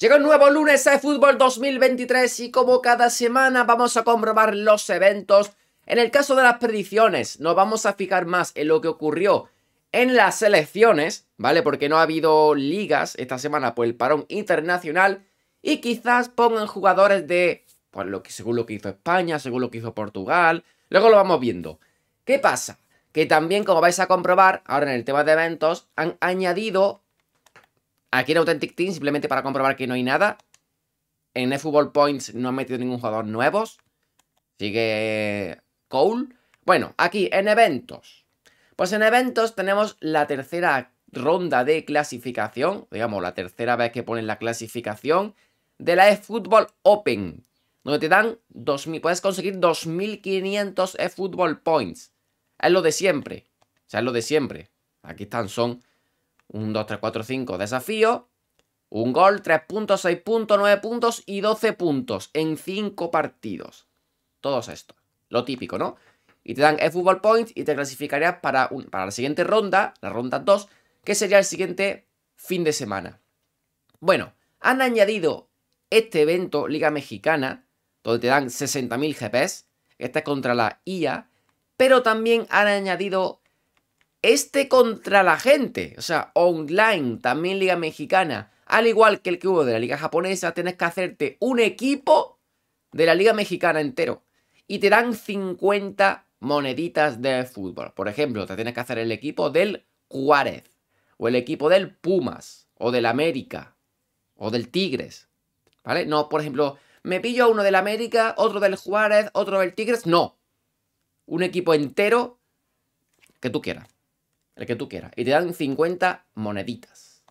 Llega un nuevo lunes de fútbol 2023 y como cada semana vamos a comprobar los eventos. En el caso de las predicciones, nos vamos a fijar más en lo que ocurrió en las elecciones, ¿vale? Porque no ha habido ligas esta semana por el parón internacional y quizás pongan jugadores de, pues lo que, según lo que hizo España, según lo que hizo Portugal, luego lo vamos viendo. ¿Qué pasa? Que también, como vais a comprobar, ahora en el tema de eventos, han añadido Aquí en Authentic Team, simplemente para comprobar que no hay nada. En eFootball Points no han metido ningún jugador nuevo. Sigue Cole. Bueno, aquí en eventos. Pues en eventos tenemos la tercera ronda de clasificación. Digamos, la tercera vez que ponen la clasificación de la eFootball Open. Donde te dan 2000, puedes conseguir 2500 eFootball Points. Es lo de siempre. O sea, es lo de siempre. Aquí están, son un 2, 3, 4, 5 desafío, un gol, 3 puntos, 6 puntos, 9 puntos y 12 puntos en 5 partidos. Todos estos. Lo típico, ¿no? Y te dan Football Points y te clasificarías para, un, para la siguiente ronda, la ronda 2, que sería el siguiente fin de semana. Bueno, han añadido este evento, Liga Mexicana, donde te dan 60.000 GPs, esta es contra la IA, pero también han añadido este contra la gente, o sea, online, también Liga Mexicana, al igual que el que hubo de la Liga Japonesa, tienes que hacerte un equipo de la Liga Mexicana entero. Y te dan 50 moneditas de fútbol. Por ejemplo, te tienes que hacer el equipo del Juárez, o el equipo del Pumas, o del América, o del Tigres. ¿Vale? No, por ejemplo, me pillo a uno del América, otro del Juárez, otro del Tigres. No. Un equipo entero que tú quieras el que tú quieras. Y te dan 50 moneditas.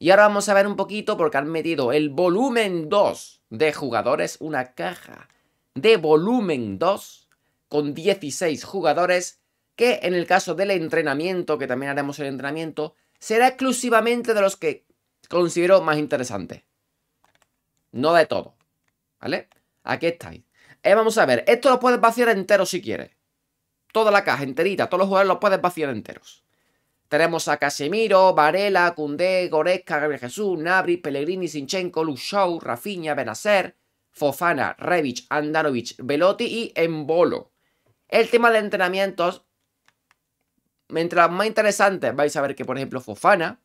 Y ahora vamos a ver un poquito porque han metido el volumen 2 de jugadores, una caja de volumen 2 con 16 jugadores que en el caso del entrenamiento, que también haremos el entrenamiento, será exclusivamente de los que considero más interesantes. No de todo. ¿Vale? Aquí estáis. Eh, vamos a ver, esto lo puedes vaciar entero si quieres. Toda la caja enterita, todos los jugadores los puedes vaciar enteros. Tenemos a Casemiro, Varela, Cundé, Goretzka, Gabriel Jesús, Nabri, Pellegrini, Sinchenko, Lushou, Rafinha, Benacer, Fofana, Revich, Andanovic, Velotti y Embolo. El tema de entrenamientos, mientras más interesante vais a ver que, por ejemplo, Fofana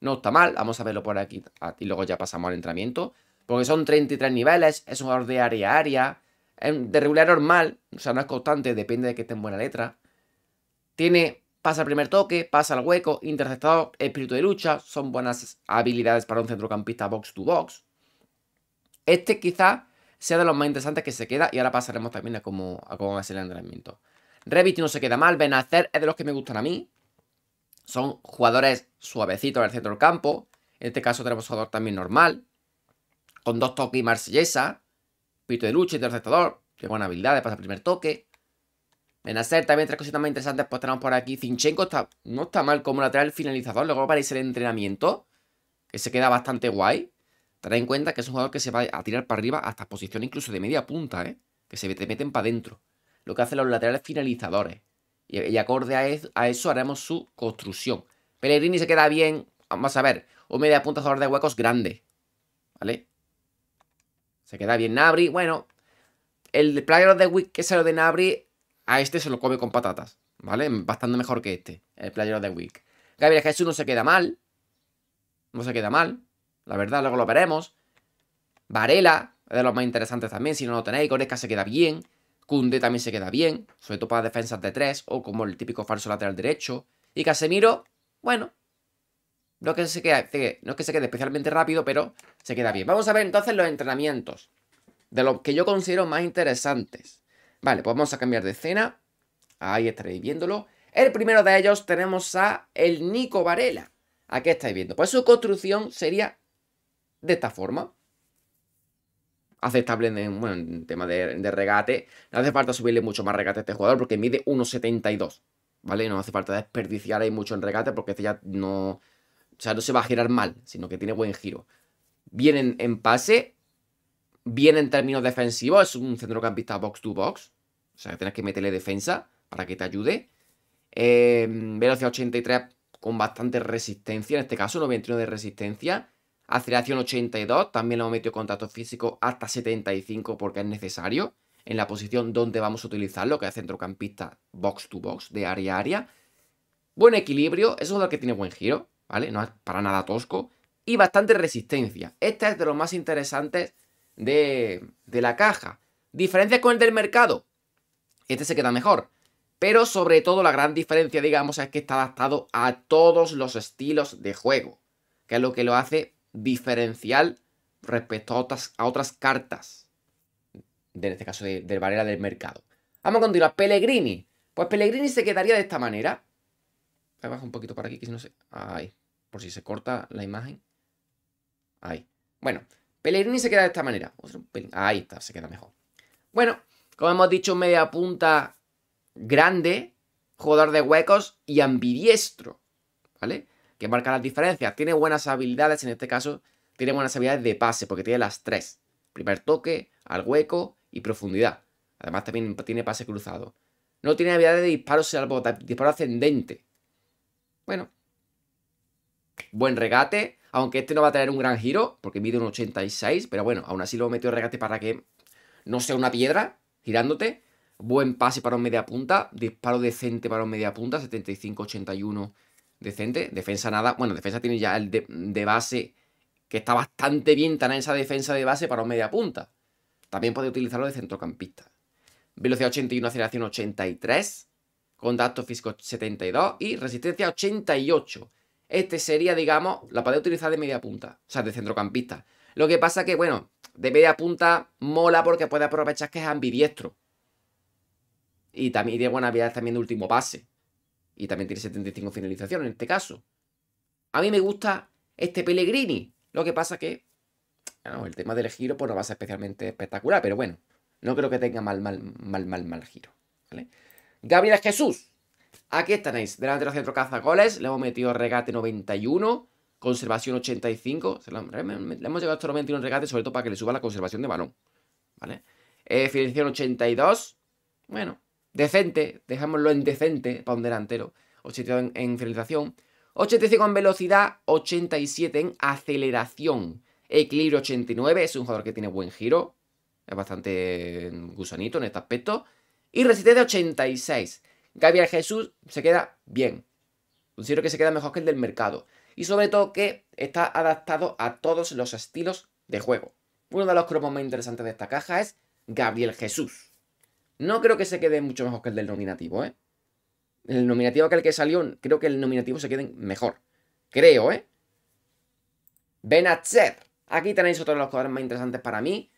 no está mal. Vamos a verlo por aquí y luego ya pasamos al entrenamiento. Porque son 33 niveles, es un jugador de área a área, de regular normal, o sea, no es constante, depende de que esté en buena letra. Tiene Pasa el primer toque, pasa el hueco, interceptador, espíritu de lucha, son buenas habilidades para un centrocampista box to box. Este quizá sea de los más interesantes que se queda y ahora pasaremos también a cómo, va a ser el entrenamiento. Revit no se queda mal, Benacer es de los que me gustan a mí. Son jugadores suavecitos en el centro del campo. En este caso tenemos jugador también normal. Con dos toques y marsellesa. Espíritu de lucha, interceptador. Tiene buenas habilidades, pasa el primer toque hacer también tres cositas más interesantes pues tenemos por aquí. Zinchenko está, no está mal como lateral finalizador. Luego aparece el entrenamiento, que se queda bastante guay. tened en cuenta que es un jugador que se va a tirar para arriba hasta posición incluso de media punta, ¿eh? Que se te meten para adentro. Lo que hacen los laterales finalizadores. Y, acorde a, eso haremos su construcción. Pellegrini se queda bien. Vamos a ver. Un media punta jugador de huecos grande. ¿Vale? Se queda bien Nabri. Bueno, el player de Wick, que que el de Nabri a este se lo come con patatas, ¿vale? Bastante mejor que este, el Player of the Week. Gabriel Jesús no se queda mal. No se queda mal. La verdad, luego lo veremos. Varela, es de los más interesantes también, si no lo tenéis. Esca se queda bien. Kunde también se queda bien, sobre todo para defensas de tres o como el típico falso lateral derecho. Y Casemiro, bueno, no que se quede, no es que se quede especialmente rápido, pero se queda bien. Vamos a ver entonces los entrenamientos, de los que yo considero más interesantes. Vale, pues vamos a cambiar de escena. Ahí estaréis viéndolo. El primero de ellos tenemos a el Nico Varela. Aquí estáis viendo. Pues su construcción sería de esta forma. Aceptable en, bueno, en tema de, regate. No hace falta subirle mucho más regate a este jugador porque mide 1.72. ¿Vale? No hace falta desperdiciar ahí mucho en regate porque este ya no... O sea, no se va a girar mal, sino que tiene buen giro. Viene en, pase, Viene en términos defensivos, es un centrocampista box to box. O sea, tienes que meterle defensa para que te ayude. Em, velocidad 83 con bastante resistencia, en este caso 91 de resistencia. Aceleración 82, también le hemos metido contacto físico hasta 75 porque es necesario. En la posición donde vamos a utilizarlo, que es centrocampista box to box, de área a área. Buen equilibrio, Eso es lo que tiene buen giro, ¿vale? No es para nada tosco. Y bastante resistencia. Este es de los más interesantes de, de la caja. ¿Diferencias con el del mercado? este se queda mejor. Pero sobre todo la gran diferencia, digamos, es que está adaptado a todos los estilos de juego, que es lo que lo hace diferencial respecto a otras, a otras cartas, en este caso de, de del mercado. Vamos a continuar, Pellegrini. Pues Pellegrini se quedaría de esta manera. Voy a un poquito para aquí, que si no se... Ahí, por si se corta la imagen. Ahí. Bueno, Pellegrini se queda de esta manera. Ahí está, se queda mejor. Bueno, como hemos dicho, media punta grande, jugador de huecos y ambidiestro, ¿vale? Que marca las diferencias. Tiene buenas habilidades, en este caso, tiene buenas habilidades de pase, porque tiene las tres. Primer toque, al hueco y profundidad. Además también tiene pase cruzado. No tiene habilidades de disparo, disparo ascendente. Bueno. Buen regate, aunque este no va a tener un gran giro, porque mide un 86, pero bueno, aún así lo metió regate para que no sea una piedra, girándote. Buen pase para un media punta, disparo decente para un media punta, 75-81 decente. Defensa nada, bueno, defensa tiene ya el de, base que está bastante bien tan esa defensa de base para un media punta. También puede utilizarlo de centrocampista. Velocidad 81, aceleración 83, contacto físico 72 y resistencia 88. Este sería, digamos, la puede utilizar de media punta, o sea, de centrocampista. Lo que pasa que, bueno, de media punta mola porque puede aprovechar que es ambidiestro. Y también tiene buena también de último pase. Y también tiene 75 finalizaciones en este caso. A mí me gusta este Pellegrini. Lo que pasa que el tema del giro pues no va a ser especialmente espectacular, pero bueno, no creo que tenga mal, mal, mal, mal, mal giro. Gabriel Jesús. Aquí Delante de los caza goles. Le hemos metido regate 91 conservación 85. le hemos llegado hasta los 21 regates, sobre todo para que le suba la conservación de balón. ¿Vale? 82. Eh, bueno, decente. Dejémoslo en decente para un delantero. 82 en, en finalización. 85 en velocidad. 87 en aceleración. Equilibrio 89. Es un jugador que tiene buen giro. Es bastante mm, gusanito en este aspecto. Y resistencia 86. Gabriel Jesús se queda bien. Considero que se queda mejor que el del mercado y sobre todo que está adaptado a todos los estilos de juego. Uno de los cromos más interesantes de esta caja es Gabriel Jesús. No creo que se quede mucho mejor que el del nominativo, ¿eh? El nominativo que el que salió, creo que el nominativo se quede mejor. Creo, ¿eh? Benacer. Aquí tenéis otro de los jugadores más interesantes para mí.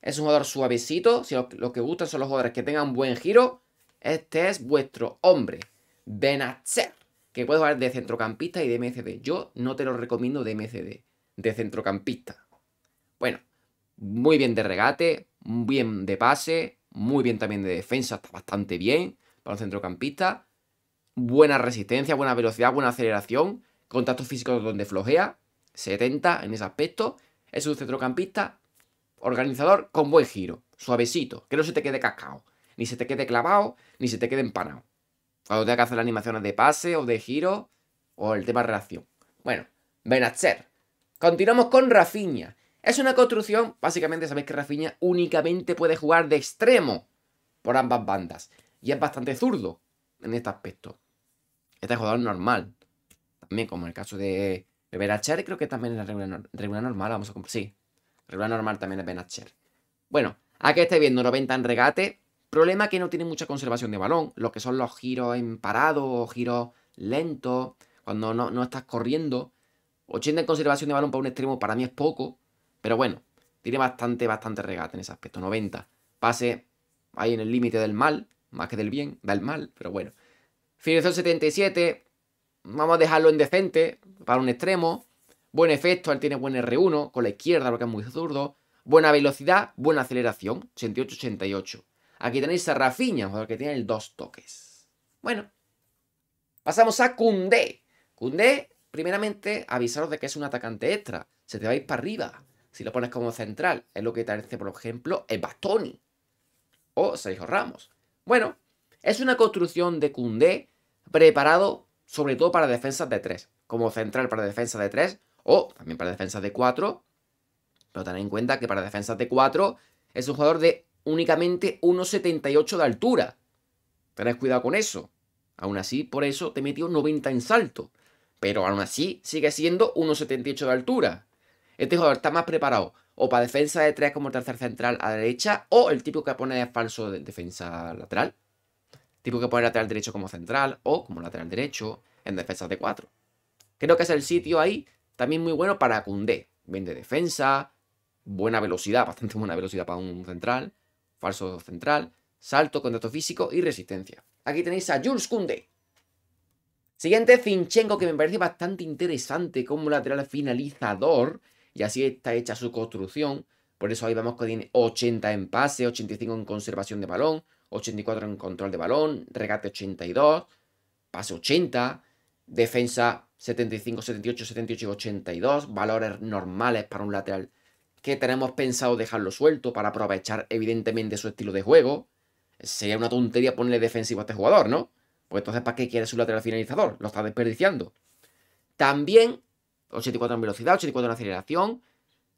Es un jugador suavecito. Si lo, que gustan son los jugadores que tengan buen giro, este es vuestro hombre. Benacer que puedes jugar de centrocampista y de MCD. Yo no te lo recomiendo de MCD, de centrocampista. Bueno, muy bien de regate, bien de pase, muy bien también de defensa, está bastante bien para un centrocampista. Buena resistencia, buena velocidad, buena aceleración, contacto físico donde flojea, 70 en ese aspecto. Es un centrocampista organizador con buen giro, suavecito, que no se te quede cascado, ni se te quede clavado, ni se te quede empanado. Cuando tenga que hacer las animaciones de pase o de giro o el tema de reacción. Bueno, Benacer. Continuamos con Rafinha. Es una construcción, básicamente sabéis que Rafinha únicamente puede jugar de extremo por ambas bandas. Y es bastante zurdo en este aspecto. Este jugador normal. También como en el caso de, Benacher, creo que también es la regla normal, vamos a Sí, regla normal también es Benacher. Bueno, aquí estáis viendo 90 en regate, Problema que no tiene mucha conservación de balón, lo que son los giros en parado o giros lentos, cuando no, estás corriendo. 80 en conservación de balón para un extremo para mí es poco, pero bueno, tiene bastante, bastante regate en ese aspecto. 90. Pase ahí en el límite del mal, más que del bien, del mal, pero bueno. Finalización 77. Vamos a dejarlo en decente para un extremo. Buen efecto, él tiene buen R1 con la izquierda porque es muy zurdo. Buena velocidad, buena aceleración, 88-88. Aquí tenéis a Rafinha, un jugador que tiene el dos toques. Bueno, pasamos a Cundé. Cundé, primeramente, avisaros de que es un atacante extra. Se te va para arriba. Si lo pones como central, es lo que te hace, por ejemplo, el Bastoni o Sergio Ramos. Bueno, es una construcción de Cundé preparado sobre todo para defensas de 3, como central para defensa de 3 o también para defensas de 4. Pero tened en cuenta que para defensas de 4 es un jugador de únicamente 1,78 de altura. Tenés cuidado con eso. Aún así, por eso te metió 90 en salto. Pero aún así sigue siendo 1,78 de altura. Este jugador está más preparado o para defensa de 3 como tercer central a derecha o el tipo que pone de falso de defensa lateral. Tipo que pone lateral derecho como central o como lateral derecho en defensa de 4 Creo que es el sitio ahí también muy bueno para Cundé. Vende de defensa, buena velocidad, bastante buena velocidad para un central falso central, salto, contacto físico y resistencia. Aquí tenéis a Jules Kunde. Siguiente, Zinchenko, que me parece bastante interesante como lateral finalizador. Y así está hecha su construcción. Por eso ahí vemos que tiene 80 en pase, 85 en conservación de balón, 84 en control de balón, regate 82, pase 80, defensa 75, 78, 78 y 82. Valores normales para un lateral que tenemos pensado dejarlo suelto para aprovechar evidentemente su estilo de juego. Sería una tontería ponerle defensivo a este jugador, ¿no? Pues entonces, ¿para qué quiere su lateral finalizador? Lo está desperdiciando. También 84 en velocidad, 84 en aceleración,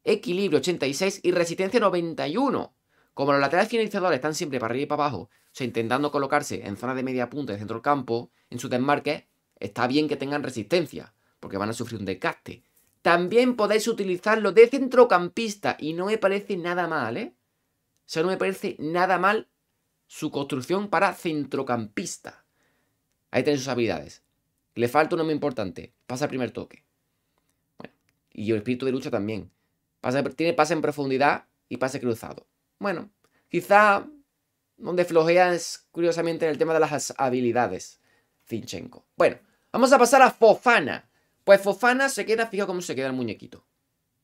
equilibrio 86 y resistencia 91. Como los laterales finalizadores están siempre para arriba y para abajo, o sea, intentando colocarse en zona de media punta y centro del campo, en su desmarque, está bien que tengan resistencia, porque van a sufrir un desgaste. También podéis utilizarlo de centrocampista y no me parece nada mal, ¿eh? O sea, no me parece nada mal su construcción para centrocampista. Ahí tenéis sus habilidades. Le falta uno muy importante. Pasa el primer toque. Bueno, y el espíritu de lucha también. Pasa, tiene pase en profundidad y pase cruzado. Bueno, quizá donde flojea curiosamente en el tema de las habilidades. Zinchenko. Bueno, vamos a pasar a Fofana. Pues Fofana se queda, fija cómo se queda el muñequito.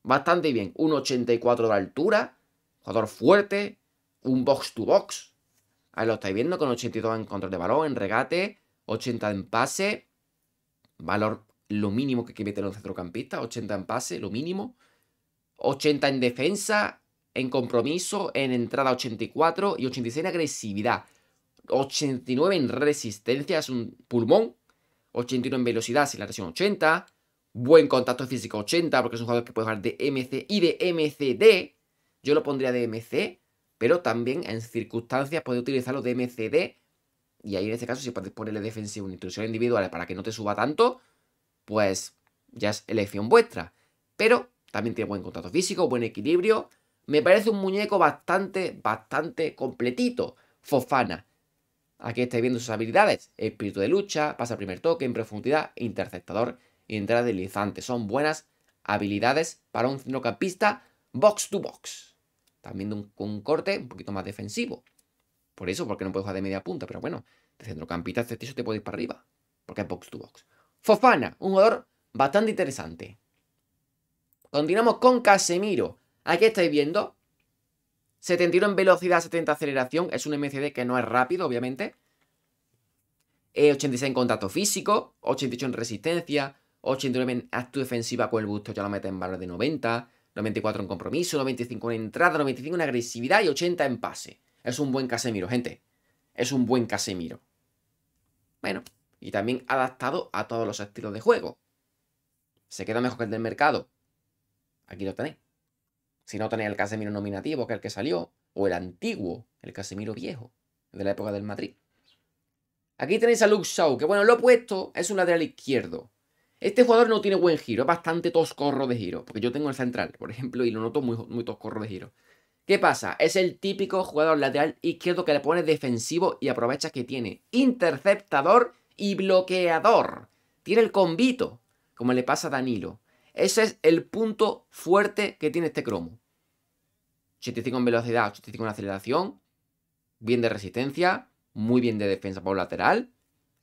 Bastante bien, un 84 de altura, jugador fuerte, un box to box. Ahí lo estáis viendo, con 82 en control de balón, en regate, 80 en pase. Valor lo mínimo que hay que meter un centrocampista, 80 en pase, lo mínimo. 80 en defensa, en compromiso, en entrada 84 y 86 en agresividad. 89 en resistencia, es un pulmón. 81 en velocidad, la versión 80, buen contacto físico 80, porque es un jugador que puede jugar de MC y de MCD. Yo lo pondría de MC, pero también en circunstancias puede utilizarlo de MCD. Y ahí en este caso, si puedes ponerle defensivo una instrucción individual para que no te suba tanto, pues ya es elección vuestra. Pero también tiene buen contacto físico, buen equilibrio. Me parece un muñeco bastante, bastante completito. Fofana. Aquí estáis viendo sus habilidades. Espíritu de lucha, pasa primer toque, en profundidad, interceptador y entrada deslizante. Son buenas habilidades para un centrocampista box to box. También un, un corte un poquito más defensivo. Por eso, porque no puedo jugar de media punta, pero bueno, de centrocampista este te puede ir para arriba, porque es box to box. Fofana, un jugador bastante interesante. Continuamos con Casemiro. Aquí estáis viendo 71 en velocidad, 70 aceleración. Es un MCD que no es rápido, obviamente. 86 eh, en contacto físico, 88 en resistencia, 89 en acto defensiva con el busto, ya lo mete en valor de 90, 94 en compromiso, 95 en entrada, 95 en agresividad y 80 en pase. Es un buen Casemiro, gente. Es un buen Casemiro. Bueno, y también adaptado a todos los estilos de juego. Se queda mejor que el del mercado. Aquí lo tenéis. Si no tenéis el Casemiro nominativo, que es el que salió, o el antiguo, el Casemiro viejo, de la época del Madrid. Aquí tenéis a Luke Shaw, que bueno, lo he puesto es un lateral izquierdo. Este jugador no tiene buen giro, es bastante toscorro de giro, porque yo tengo el central, por ejemplo, y lo noto muy, muy toscorro de giro. ¿Qué pasa? Es el típico jugador lateral izquierdo que le pone defensivo y aprovecha que tiene interceptador y bloqueador. Tiene el convito, como le pasa a Danilo. Ese es el punto fuerte que tiene este cromo. 85 en velocidad, 85 en aceleración, bien de resistencia, muy bien de defensa por lateral.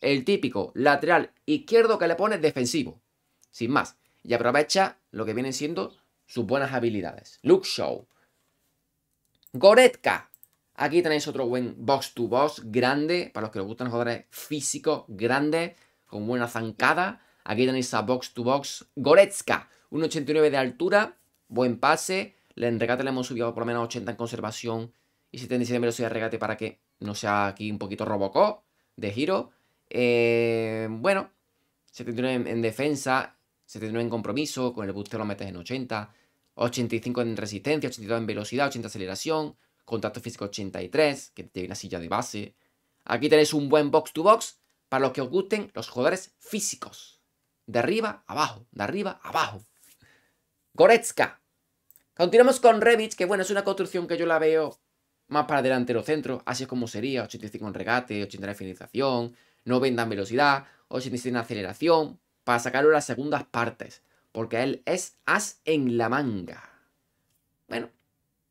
El típico lateral izquierdo que le pone defensivo, sin más. Y aprovecha lo que vienen siendo sus buenas habilidades. Look Show. Goretka. Aquí tenéis otro buen box to box grande, para los que les gustan los jugadores físicos grande con buena zancada. Aquí tenéis a box to box Goretzka, 1,89 de altura, buen pase, en regate le hemos subido por lo menos 80 en conservación y 77 en velocidad de regate para que no sea aquí un poquito robocó de giro. Eh, bueno, 79 en, en, defensa, 79 en compromiso, con el booster lo metes en 80, 85 en resistencia, 82 en velocidad, 80 en aceleración, contacto físico 83, que te una silla de base. Aquí tenéis un buen box to box para los que os gusten los jugadores físicos. De arriba, abajo, de arriba, abajo. Goretzka, Continuamos con Revitch, que bueno, es una construcción que yo la veo más para delantero centro. Así es como sería, 85 en regate, 80 en finalización, 90 en velocidad, 85 en aceleración, para sacarlo a las segundas partes. Porque él es as en la manga. Bueno,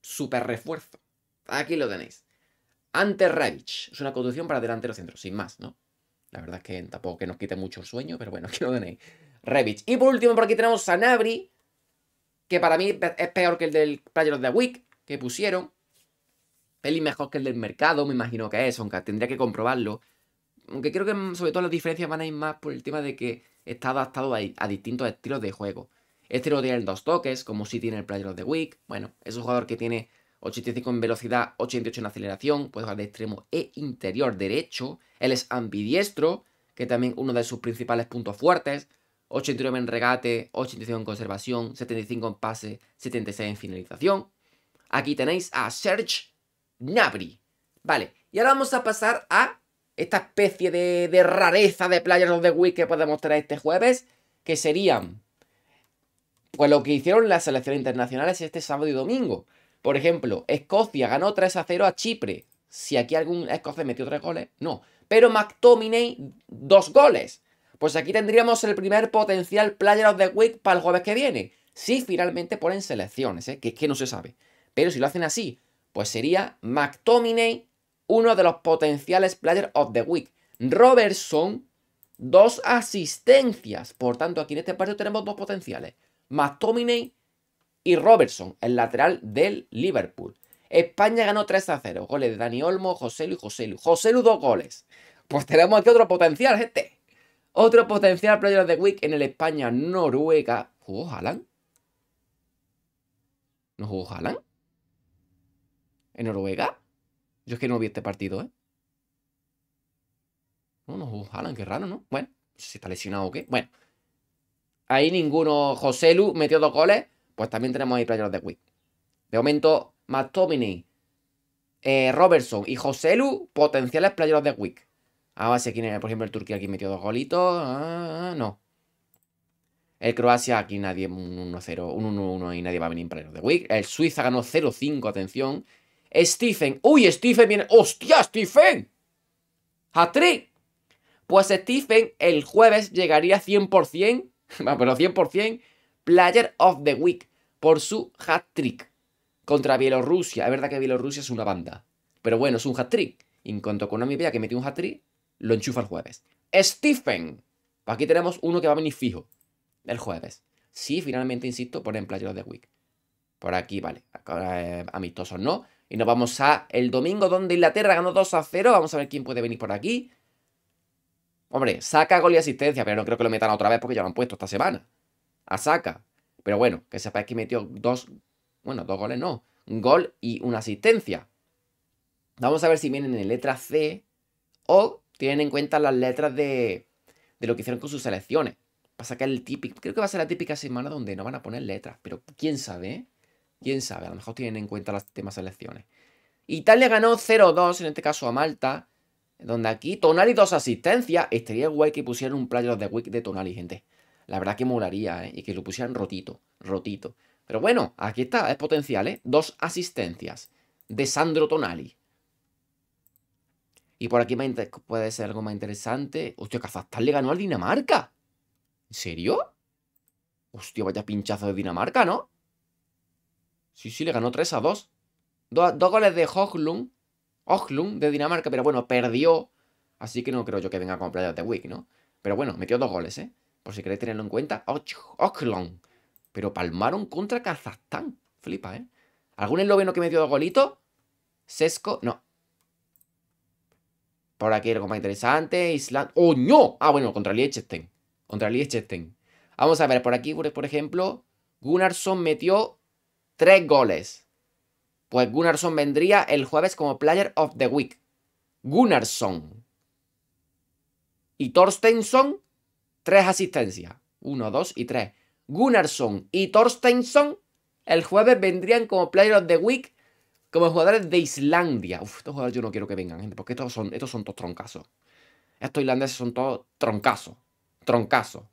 súper refuerzo. Aquí lo tenéis. Ante Revich. Es una construcción para delantero centro, sin más, ¿no? La verdad es que tampoco que nos quite mucho el sueño, pero bueno, aquí lo tenéis. Revich. Y por último, por aquí tenemos Sanabri que para mí es peor que el del Player of the Week que pusieron. Peli mejor que el del mercado, me imagino que es, aunque tendría que comprobarlo. Aunque creo que mm, sobre todo las diferencias van a ir más por el tema de que está adaptado a, distintos estilos de juego. Este lo tiene en dos toques, como si tiene el Player of the Week. Bueno, es un jugador que tiene 85 en velocidad, 88 en aceleración, puede jugar de extremo e interior derecho. Él es ambidiestro, que también uno de sus principales puntos fuertes. 89 en regate, 85 en conservación, 75 en pase, 76 en finalización. Aquí tenéis a Serge Gnabry. Vale, y ahora vamos a pasar a esta especie de, rareza de playas of the Week que podemos traer este jueves, que serían, pues lo que hicieron las selecciones internacionales este sábado y domingo. Por ejemplo, Escocia ganó 3 a 0 a Chipre. Si aquí algún escocés metió 3 goles, no. Pero McTominay, dos goles. Pues aquí tendríamos el primer potencial Player of the Week para el jueves que viene. Si finalmente ponen selecciones, ¿eh? que es que no se sabe. Pero si lo hacen así, pues sería McTominay, uno de los potenciales Player of the Week. Robertson, dos asistencias. Por tanto, aquí en este partido tenemos dos potenciales. McTominay y Robertson, el lateral del Liverpool. España ganó 3 a 0. Goles de Dani Olmo, José Luis, y José Luis. José Luis dos goles. Pues tenemos aquí otro potencial, gente. Otro potencial player de Week en el España-Noruega. ¿Jugó Haaland? ¿No jugó Haaland? ¿En Noruega? Yo es que no vi este partido, ¿eh? No, no jugó Haaland, qué raro, ¿no? Bueno, si está lesionado o qué. Bueno. Ahí ninguno. Joselu Lu metió dos goles. Pues también tenemos ahí players de Week. De momento, McTominay, eh, Robertson y Joselu, Lu, potenciales of de Week. A base, aquí Por ejemplo, el Turquía aquí metió dos golitos. Ah, no. El Croacia, aquí nadie, un 1-0, un 1-1 y nadie va a venir para el de Week. El Suiza ganó 0-5, atención. Stephen, uy, Stephen viene. ¡Hostia, Stephen! trick Pues Stephen el jueves llegaría 100%, Bueno, 100%, Player of the Week por su hat-trick contra Bielorrusia. Es verdad que Bielorrusia es una banda, pero bueno, es un hat-trick. en cuanto Konami vea que metió un hat-trick, lo enchufa el jueves. Stephen, aquí tenemos uno que va a venir fijo el jueves. sí, finalmente, insisto, ponen playeros de Week. Por aquí, vale. Eh, amistosos no. Y nos vamos a el domingo donde Inglaterra ganó 2 a 0. Vamos a ver quién puede venir por aquí. Hombre, saca gol y asistencia, pero no creo que lo metan otra vez porque ya lo han puesto esta semana. A saca. Pero bueno, que sepáis que metió dos. Bueno, dos goles no. Un gol y una asistencia. Vamos a ver si vienen en letra C o tienen en cuenta las letras de, de lo que hicieron con sus selecciones. Pasa que el típico, creo que va a ser la típica semana donde no van a poner letras, pero quién sabe, Quién sabe, a lo mejor tienen en cuenta las demás selecciones. Italia ganó 0-2, en este caso a Malta, donde aquí Tonali dos asistencias. Estaría guay que pusieran un player of the week de Tonali, gente. La verdad que molaría, ¿eh? Y que lo pusieran rotito, rotito. Pero bueno, aquí está, es potencial, ¿eh? Dos asistencias de Sandro Tonali. Y por aquí puede ser algo más interesante. Hostia, Kazajstán le ganó al Dinamarca. ¿En serio? Hostia, vaya pinchazo de Dinamarca, ¿no? Sí, sí, le ganó 3 a 2. dos goles de Hoglund. Hoglund de Dinamarca, pero bueno, perdió. Así que no creo yo que venga a Player de the ¿no? Pero bueno, metió dos goles, ¿eh? Por si queréis tenerlo en cuenta. Hoglund. Pero palmaron contra Kazajstán. Flipa, ¿eh? ¿Algún esloveno que metió dos golitos? Sesco. No, por aquí algo más interesante. Island. ¡Oh, no! Ah, bueno, contra Liechtenstein. Contra Liechtenstein. Vamos a ver, por aquí, por ejemplo, Gunnarsson metió tres goles. Pues Gunnarsson vendría el jueves como Player of the Week. Gunnarsson. Y Torstensson, tres asistencias. Uno, dos y tres. Gunnarsson y Torstensson el jueves vendrían como Player of the Week como jugadores de Islandia. Uf, estos jugadores yo no quiero que vengan, gente, porque estos son, estos son todos troncazos. Estos islandeses son todos troncazos. Troncazos.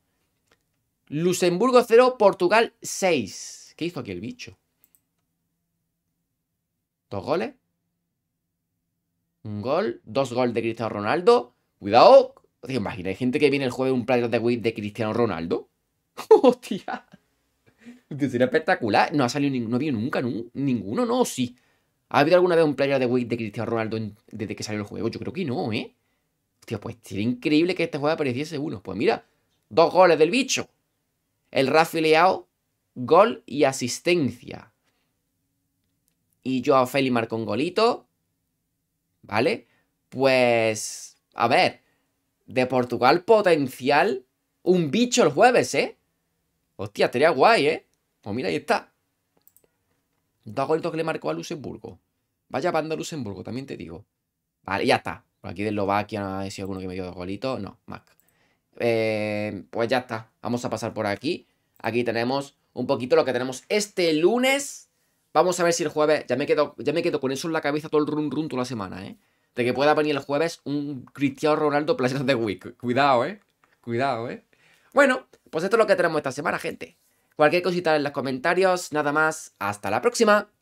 Luxemburgo 0, Portugal 6. ¿Qué hizo aquí el bicho? ¿Dos goles? Un gol, dos goles de Cristiano Ronaldo. Cuidado. ¿Te Hay gente que viene el jueves un player de Wii de Cristiano Ronaldo. ¡Hostia! Sería espectacular. No ha salido, no ha habido nunca, ninguno, no, sí. ¿Ha habido alguna vez un player de Wii de Cristiano Ronaldo desde que salió el juego? Yo creo que no, ¿eh? Hostia, pues sería increíble que este juego apareciese uno. Pues mira, dos goles del bicho. El Rafi Leao, gol y asistencia. Y Joao Feli marcó un golito. ¿Vale? Pues, a ver, de Portugal potencial, un bicho el jueves, ¿eh? Hostia, estaría guay, ¿eh? Pues mira, ahí está. Dos golitos que le marcó a Luxemburgo. Vaya en Luxemburgo, también te digo. Vale, ya está. Por aquí de Eslovaquia, no ver si alguno que me dio dos golitos. No, Mac. Eh, pues ya está. Vamos a pasar por aquí. Aquí tenemos un poquito lo que tenemos este lunes. Vamos a ver si el jueves. Ya me quedo, ya me quedo con eso en la cabeza todo el run run toda la semana, ¿eh? De que pueda venir el jueves un Cristiano Ronaldo placer de wick. Cuidado, ¿eh? Cuidado, ¿eh? Bueno, pues esto es lo que tenemos esta semana, gente. Cualquier cosita en los comentarios, nada más. Hasta la próxima.